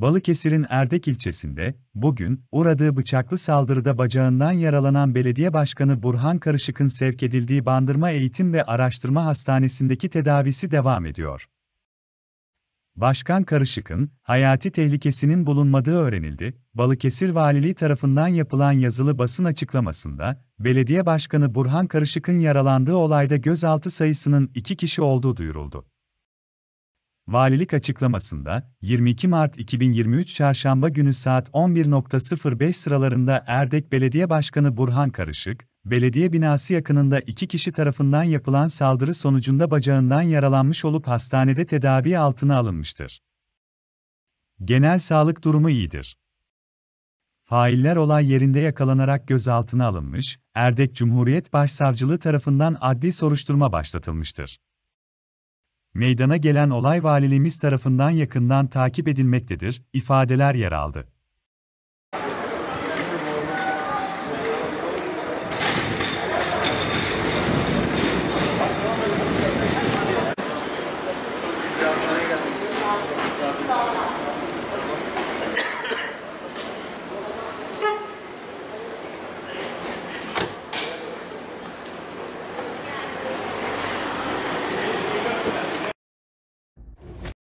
Balıkesir'in Erdek ilçesinde, bugün, uğradığı bıçaklı saldırıda bacağından yaralanan belediye başkanı Burhan Karışık'ın sevk edildiği Bandırma Eğitim ve Araştırma Hastanesi'ndeki tedavisi devam ediyor. Başkan Karışık'ın, hayati tehlikesinin bulunmadığı öğrenildi, Balıkesir Valiliği tarafından yapılan yazılı basın açıklamasında, belediye başkanı Burhan Karışık'ın yaralandığı olayda gözaltı sayısının iki kişi olduğu duyuruldu. Valilik açıklamasında 22 Mart 2023 Çarşamba günü saat 11.05 sıralarında Erdek Belediye Başkanı Burhan Karışık, belediye binası yakınında iki kişi tarafından yapılan saldırı sonucunda bacağından yaralanmış olup hastanede tedavi altına alınmıştır. Genel sağlık durumu iyidir. Failler olay yerinde yakalanarak gözaltına alınmış, Erdek Cumhuriyet Başsavcılığı tarafından adli soruşturma başlatılmıştır meydana gelen olay valiliğimiz tarafından yakından takip edilmektedir, ifadeler yer aldı.